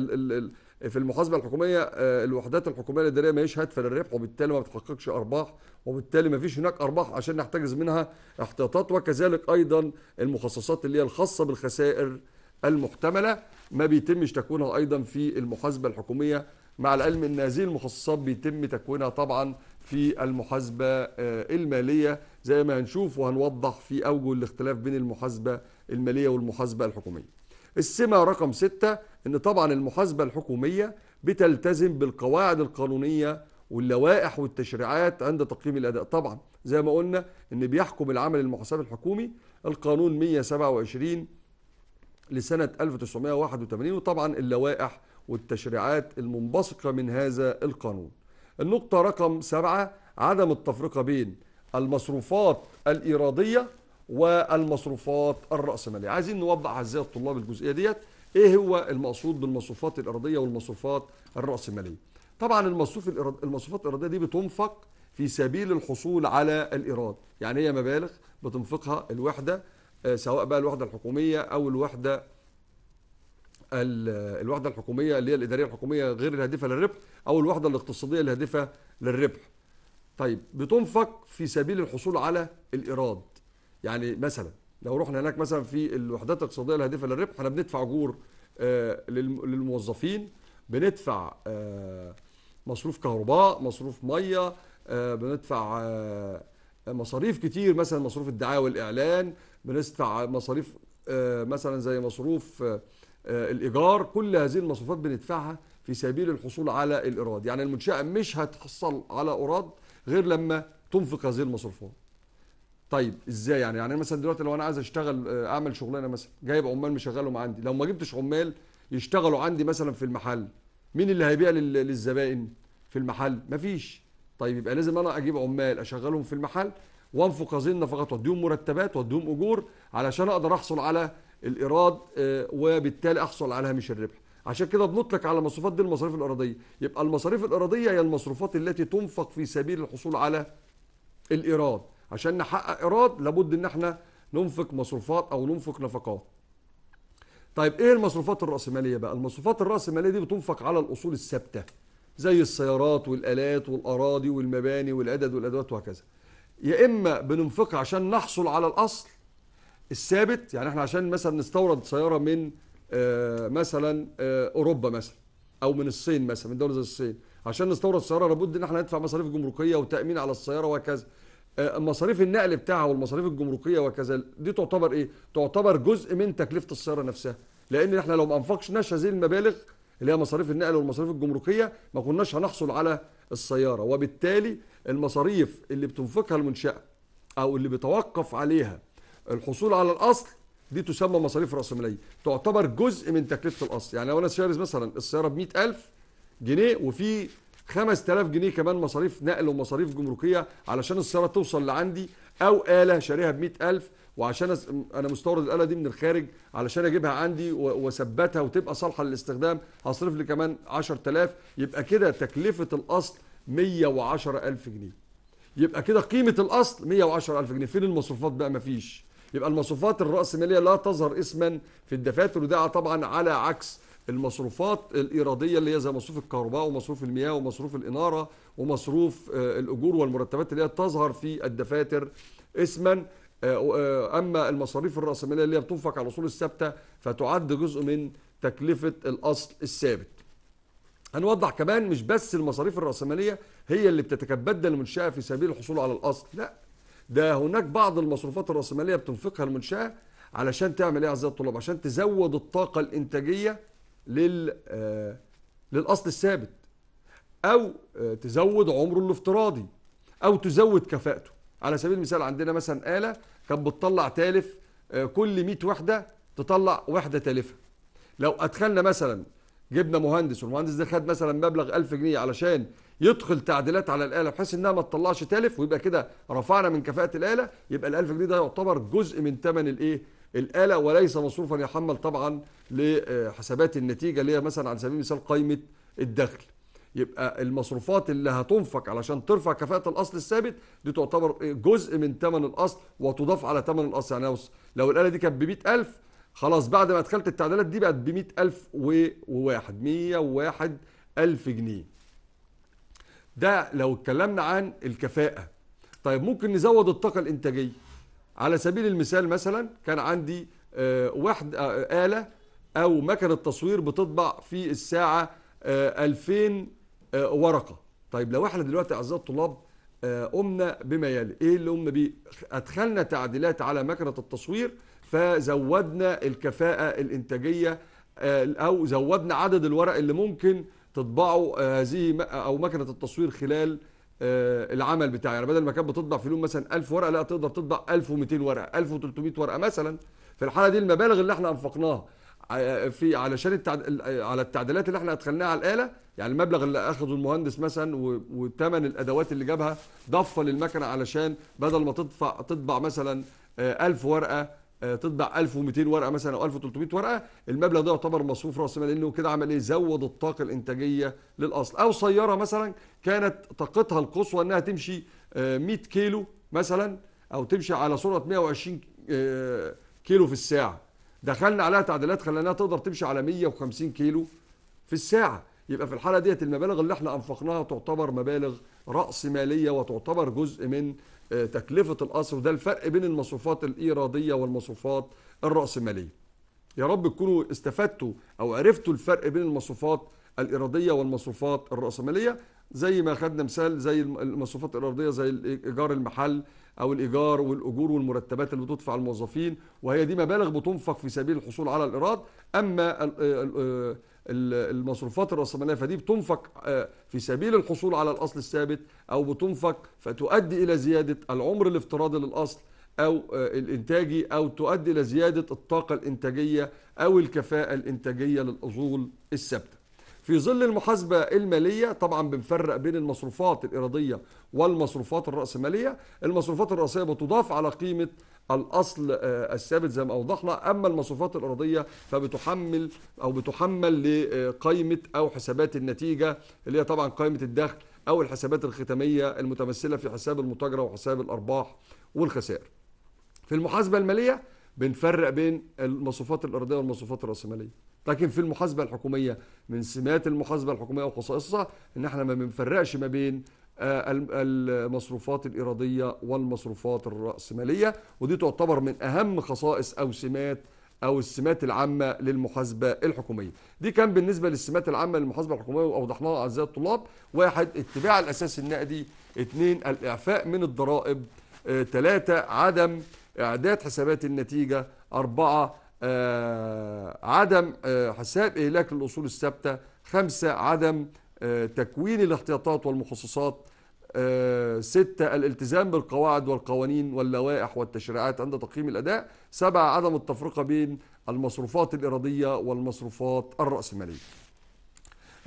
في المحاسبه الحكوميه آه، الوحدات الحكوميه الاداريه ماهيش هدف للربح وبالتالي ما بتحققش ارباح وبالتالي ما فيش هناك ارباح عشان نحتجز منها احتياطات وكذلك ايضا المخصصات اللي هي الخاصه بالخسائر المحتمله ما بيتمش تكوينها ايضا في المحاسبه الحكوميه مع العلم ان هذه المخصصات بيتم تكوينها طبعا في المحاسبه آه، الماليه زي ما هنشوف وهنوضح في اوجه الاختلاف بين المحاسبه الماليه والمحاسبه الحكوميه. السمه رقم سته ان طبعا المحاسبه الحكوميه بتلتزم بالقواعد القانونيه واللوائح والتشريعات عند تقييم الاداء طبعا زي ما قلنا ان بيحكم العمل المحاسبي الحكومي القانون 127 لسنه 1981 وطبعا اللوائح والتشريعات المنبثقه من هذا القانون. النقطه رقم سبعه عدم التفرقه بين المصروفات الايراديه والمصروفات الراسماليه. عايزين نوضح ازاي الطلاب الجزئيه ديت ايه هو المقصود بالمصروفات الارضيه والمصروفات الراسماليه طبعا المصروف المصروفات الارضيه دي بتنفق في سبيل الحصول على الايراد يعني هي مبالغ بتنفقها الوحده آه، سواء بقى الوحده الحكوميه او الوحده الوحده الحكوميه اللي هي الاداريه الحكوميه غير الهادفه للربح او الوحده الاقتصاديه الهادفه للربح طيب بتنفق في سبيل الحصول على الايراد يعني مثلا لو رحنا هناك مثلا في الوحدات الاقتصاديه الهادفه للربح احنا بندفع اجور آه، للموظفين بندفع آه، مصروف كهرباء مصروف ميه آه، بندفع مصاريف كتير مثلا مصروف الدعايه والاعلان بندفع مصاريف مثلا زي مصروف الايجار كل هذه المصروفات بندفعها في سبيل الحصول على الايراد يعني المنشاه مش هتحصل على ايراد غير لما تنفق هذه المصروفات طيب ازاي يعني يعني مثلا دلوقتي لو انا عايز اشتغل آه، اعمل شغلانه مثلا جايب عمال مشغلهم عندي لو ما جبتش عمال يشتغلوا عندي مثلا في المحل مين اللي هيبيع للزبائن في المحل مفيش طيب يبقى لازم انا اجيب عمال اشغلهم في المحل وانفق هذه النفقات واديهم مرتبات واديهم اجور علشان اقدر احصل على الايراد آه، وبالتالي احصل على هامش الربح عشان كده بنطلق على المصروفات دي المصاريف الاراضيه يبقى المصاريف الاراضيه هي المصروفات التي تنفق في سبيل الحصول على الايراد عشان نحقق ايراد لابد ان احنا ننفق مصروفات او ننفق نفقات طيب ايه المصروفات الراسماليه بقى المصروفات الراسماليه دي بتنفق على الاصول الثابته زي السيارات والالات والاراضي والمباني والعدد والادوات وهكذا يا اما بننفقها عشان نحصل على الاصل الثابت يعني احنا عشان مثلا نستورد سياره من آه، مثلا آه، اوروبا مثلا او من الصين مثلا من دوله زي الصين عشان نستورد سياره لابد ان احنا ندفع مصاريف جمركيه وتامين على السياره وهكذا آه، مصاريف النقل بتاعها والمصاريف الجمركيه وكذا دي تعتبر ايه تعتبر جزء من تكلفه السياره نفسها لان احنا لو ما انفقشناش هذه المبالغ اللي هي مصاريف النقل والمصاريف الجمركيه ما كناش هنحصل على السياره وبالتالي المصاريف اللي بتنفقها المنشاه او اللي بيتوقف عليها الحصول على الاصل دي تسمى مصاريف ماليه تعتبر جزء من تكلفه الاصل يعني لو انا شاري مثلا السياره ب 100000 جنيه وفي 5000 جنيه كمان مصاريف نقل ومصاريف جمركيه علشان السياره توصل لعندي او اله شاريها ب 100000 وعشان انا مستورد الاله دي من الخارج علشان اجيبها عندي واثبتها وتبقى صالحه للاستخدام هصرف لي كمان 10000 يبقى كده تكلفه الاصل 110000 جنيه يبقى كده قيمه الاصل 110000 جنيه فين المصروفات بقى مفيش يبقى المصروفات الراسماليه لا تظهر اسما في الدفاتر وده طبعا على عكس المصروفات الإيرادية اللي هي زي مصروف الكهرباء ومصروف المياه ومصروف الإنارة ومصروف آه، الأجور والمرتبات اللي هي تظهر في الدفاتر اسما آه، آه، أما المصاريف الرأسمالية اللي هي بتنفق على الأصول الثابتة فتعد جزء من تكلفة الأصل الثابت هنوضح كمان مش بس المصاريف الرأسمالية هي اللي بتتكبد المنشأة في سبيل الحصول على الأصل لا ده هناك بعض المصروفات الرأسمالية بتنفقها المنشأة علشان تعمل ايه اعزائي الطلاب عشان تزود الطاقه الانتاجيه لل آه، للاصل الثابت او آه، تزود عمره الافتراضي او تزود كفاءته على سبيل المثال عندنا مثلا آلة كانت بتطلع تالف آه، كل 100 وحدة تطلع وحدة تالفة لو أدخلنا مثلا جبنا مهندس والمهندس ده خد مثلا مبلغ 1000 جنيه علشان يدخل تعديلات على الآلة بحيث إنها ما تطلعش تالف ويبقى كده رفعنا من كفاءة الآلة يبقى ال 1000 جنيه ده يعتبر جزء من ثمن الإيه؟ الآلة وليس مصروفا يحمل طبعا لحسابات النتيجة اللي هي مثلا على سبيل المثال قائمة الدخل يبقى المصروفات اللي هتنفق علشان ترفع كفاءة الأصل الثابت دي تعتبر جزء من ثمن الأصل وتضاف على ثمن الأصل يعني لو الآلة دي كانت ب 100000 خلاص بعد ما أدخلت التعديلات دي بقت ب 100000 وواحد 101000 جنيه ده لو اتكلمنا عن الكفاءة طيب ممكن نزود الطاقة الإنتاجية على سبيل المثال مثلا كان عندي آه، واحد آه، آلة أو مكنة تصوير بتطبع في الساعة 2000 آه، ورقة طيب لو احنا دلوقتي أعزائي الطلاب قمنا بما يلي ايه اللي قمنا بيه ادخلنا تعديلات على مكنه التصوير فزودنا الكفاءه الانتاجيه او زودنا عدد الورق اللي ممكن تطبعه هذه او مكنه التصوير خلال آه، العمل بتاعي يعني بدل ما كانت بتطبع في اليوم مثلا 1000 ورقه لا تقدر تطبع 1200 ورقه 1300 ورقه مثلا في الحاله دي المبالغ اللي احنا انفقناها آه، في علشان التعد... على التعديلات اللي احنا ادخلناها على الاله يعني المبلغ اللي اخذه المهندس مثلا و... وثمن الادوات اللي جابها ضفه للمكنه علشان بدل ما تدفع تطبع مثلا 1000 آه، ورقه آه، تطبع 1200 ورقه مثلا او 1300 ورقه المبلغ ده يعتبر مصروف راس مال لانه كده عمل ايه زود الطاقه الانتاجيه للاصل او سياره مثلا كانت طاقتها القصوى انها تمشي 100 آه، كيلو مثلا او تمشي على سرعه 120 آه، كيلو في الساعه دخلنا عليها تعديلات خلناها تقدر تمشي على 150 كيلو في الساعه يبقى في الحالة ديت المبالغ اللي احنا أنفقناها تعتبر مبالغ رأس مالية وتعتبر جزء من آه، تكلفة القصر وده الفرق بين المصروفات الإيرادية والمصروفات الرأسمالية يا رب تكونوا استفدتوا أو عرفتوا الفرق بين المصروفات الإيرادية والمصروفات الرأسمالية زي ما خدنا مثال زي المصروفات الإيرادية زي إيجار المحل أو الإيجار والأجور والمرتبات اللي بتدفع الموظفين وهي دي مبالغ بتنفق في سبيل الحصول على الإيراد أما آه، آه، المصروفات الرأسمالية فدي بتنفق آه، في سبيل الحصول على الأصل الثابت أو بتنفق فتؤدي إلى زيادة العمر الافتراضي للأصل أو آه، الإنتاجي أو تؤدي إلى زيادة الطاقة الإنتاجية أو الكفاءة الإنتاجية للأصول الثابتة في ظل المحاسبة المالية طبعا بنفرق بين المصروفات الإيرادية والمصروفات الرأسمالية المصروفات الرأسية بتضاف على قيمة الاصل آه، الثابت زي ما اوضحنا اما المصروفات الارضيه فبتحمل او بتحمل لقائمه او حسابات النتيجه اللي هي طبعا قائمه الدخل او الحسابات الختاميه المتمثله في حساب المتاجره وحساب الارباح والخسائر. في المحاسبه الماليه بنفرق بين المصروفات الارضيه والمصروفات الراسماليه لكن في المحاسبه الحكوميه من سمات المحاسبه الحكوميه وخصائصها ان احنا ما بنفرقش ما بين آه، المصروفات الإيرادية والمصروفات الرأسمالية ودي تعتبر من أهم خصائص أو سمات أو السمات العامة للمحاسبة الحكومية دي كان بالنسبة للسمات العامة للمحاسبة الحكومية وأوضحناها أعزائي الطلاب واحد اتباع الأساس النقدي اثنين الإعفاء من الضرائب ثلاثة آه، عدم إعداد حسابات النتيجة أربعة آه، عدم حساب إهلاك الأصول الثابتة خمسة عدم آه، تكوين الاحتياطات والمخصصات آه، ستة الالتزام بالقواعد والقوانين واللوائح والتشريعات عند تقييم الأداء سبعة عدم التفرقة بين المصروفات الإرادية والمصروفات الرأسمالية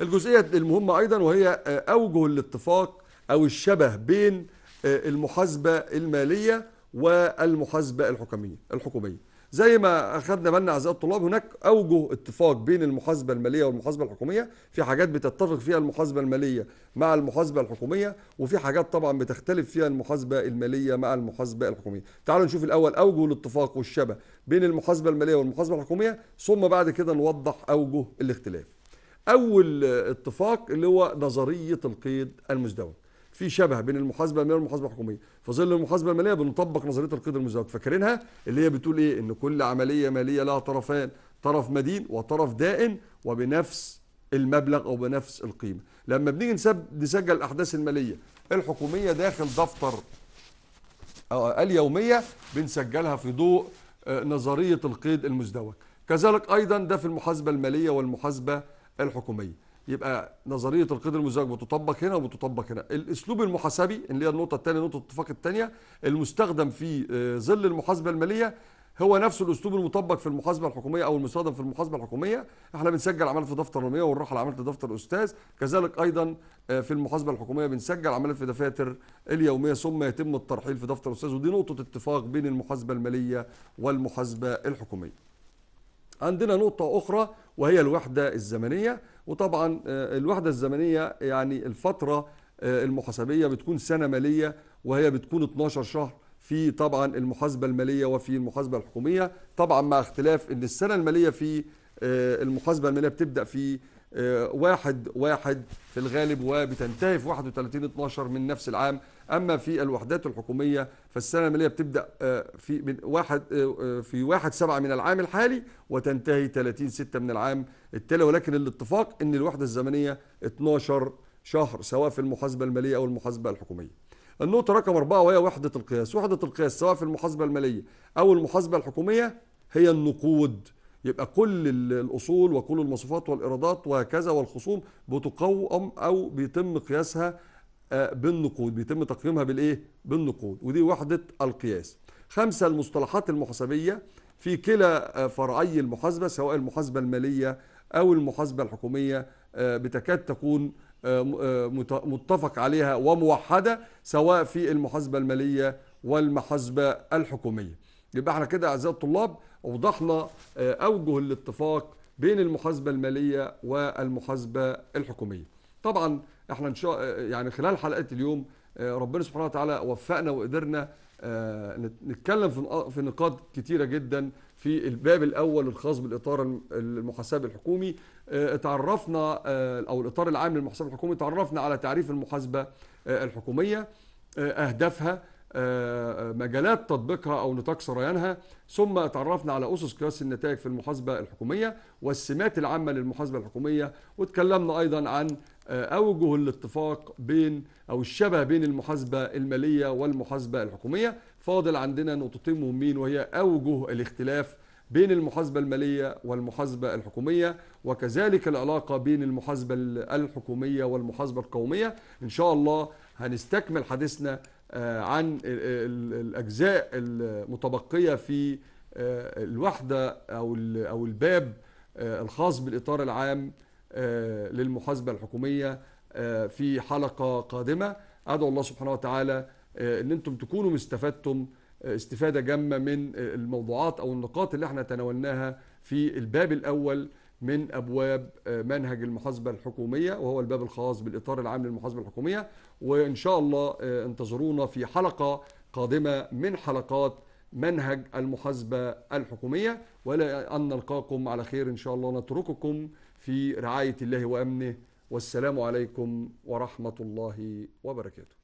الجزئية المهمة أيضا وهي آه، أوجه الاتفاق أو الشبه بين المحاسبة المالية والمحاسبة الحكمية الحكومية زي ما اخذنا بالنا اعزائي الطلاب هناك اوجه اتفاق بين المحاسبه الماليه والمحاسبه الحكوميه في حاجات بتتفق فيها المحاسبه الماليه مع المحاسبه الحكوميه وفي حاجات طبعا بتختلف فيها المحاسبه الماليه مع المحاسبه الحكوميه تعالوا نشوف الاول اوجه الاتفاق والشبه بين المحاسبه الماليه والمحاسبه الحكوميه ثم بعد كده نوضح اوجه الاختلاف اول اتفاق اللي هو نظريه القيد المزدوج في شبه بين المحاسبه الماليه والمحاسبه الحكوميه في ظل المحاسبه الماليه بنطبق نظريه القيد المزدوج فاكرينها اللي هي بتقول ايه ان كل عمليه ماليه لها طرفان طرف مدين وطرف دائن وبنفس المبلغ او بنفس القيمه لما بنيجي نسجل الاحداث الماليه الحكوميه داخل دفتر آه، اليوميه بنسجلها في ضوء آه، نظريه القيد المزدوج كذلك ايضا ده في المحاسبه الماليه والمحاسبه الحكوميه يبقى نظريه القدر المزدوج بتطبق هنا وبتطبق هنا الاسلوب المحاسبي اللي هي النقطه الثانيه نقطه الاتفاق الثانيه المستخدم في آه، ظل المحاسبه الماليه هو نفس الاسلوب المطبق في المحاسبه الحكوميه او المستخدم في المحاسبه الحكوميه احنا بنسجل عمل في دفتر رميه ونروح على عمل في دفتر الاستاذ كذلك ايضا آه، في المحاسبه الحكوميه بنسجل عمل في دفاتر اليوميه ثم يتم الترحيل في دفتر الاستاذ ودي نقطه اتفاق بين المحاسبه الماليه والمحاسبه الحكوميه عندنا نقطة أخرى وهي الوحدة الزمنية وطبعا آه، الوحدة الزمنية يعني الفترة آه، المحاسبية بتكون سنة مالية وهي بتكون 12 شهر في طبعا المحاسبة المالية وفي المحاسبة الحكومية طبعا مع اختلاف ان السنة المالية في آه، المحاسبة المالية بتبدأ في واحد واحد في الغالب وبتنتهي في 31 12 من نفس العام اما في الوحدات الحكوميه فالسنه الماليه بتبدا آه، في من واحد آه، آه، في 1 7 من العام الحالي وتنتهي 30 6 من العام التالي ولكن الاتفاق ان الوحده الزمنيه 12 شهر سواء في المحاسبه الماليه او المحاسبه الحكوميه النقطة رقم أربعة وهي وحدة القياس وحدة القياس سواء في المحاسبة المالية أو المحاسبة الحكومية هي النقود يبقى كل الأصول وكل المصروفات والإيرادات وهكذا والخصوم بتقوم أو بيتم قياسها آه، بالنقود بيتم تقييمها بالايه بالنقود ودي وحده القياس خمسه المصطلحات المحاسبيه في كلا آه، فرعي المحاسبه سواء المحاسبه الماليه او المحاسبه الحكوميه آه، بتكاد تكون متفق عليها وموحده سواء في المحاسبه الماليه والمحاسبه الحكوميه يبقى احنا كده اعزائي الطلاب اوضحنا اوجه الاتفاق بين المحاسبه الماليه والمحاسبه الحكوميه طبعا احنا ان شاء آه، يعني خلال حلقه اليوم آه، ربنا سبحانه وتعالى وفقنا وقدرنا آه، نتكلم في في نقاط كتيره جدا في الباب الاول الخاص بالاطار المحاسبه الحكومي تعرفنا او الاطار العام للمحاسبه الحكومي تعرفنا على تعريف المحاسبه الحكوميه اهدافها مجالات تطبيقها او نطاق سريانها ثم تعرفنا على اسس قياس النتائج في المحاسبه الحكوميه والسمات العامه للمحاسبه الحكوميه وتكلمنا ايضا عن آه، اوجه الاتفاق بين او الشبه بين المحاسبه الماليه والمحاسبه الحكوميه فاضل عندنا نقطتين مهمين وهي اوجه الاختلاف بين المحاسبه الماليه والمحاسبه الحكوميه وكذلك العلاقه بين المحاسبه الحكوميه والمحاسبه القوميه ان شاء الله هنستكمل حديثنا آه، عن الاجزاء المتبقيه في آه، الوحده او او الباب الخاص بالاطار العام آه، للمحاسبة الحكومية آه، في حلقة قادمة أدعو الله سبحانه وتعالى آه، أن أنتم تكونوا استفدتم استفادة جامة من الموضوعات أو النقاط اللي احنا تناولناها في الباب الأول من أبواب منهج المحاسبة الحكومية وهو الباب الخاص بالإطار العام للمحاسبة الحكومية وإن شاء الله انتظرونا في حلقة قادمة من حلقات منهج المحاسبة الحكومية ولا أن نلقاكم على خير إن شاء الله نترككم في رعايه الله وامنه والسلام عليكم ورحمه الله وبركاته